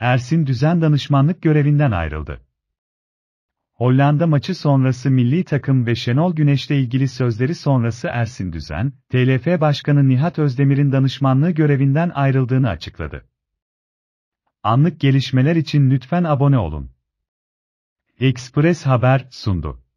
Ersin Düzen danışmanlık görevinden ayrıldı. Hollanda maçı sonrası milli takım ve Şenol Güneş'le ilgili sözleri sonrası Ersin Düzen, TLF Başkanı Nihat Özdemir'in danışmanlığı görevinden ayrıldığını açıkladı. Anlık gelişmeler için lütfen abone olun. Express Haber sundu.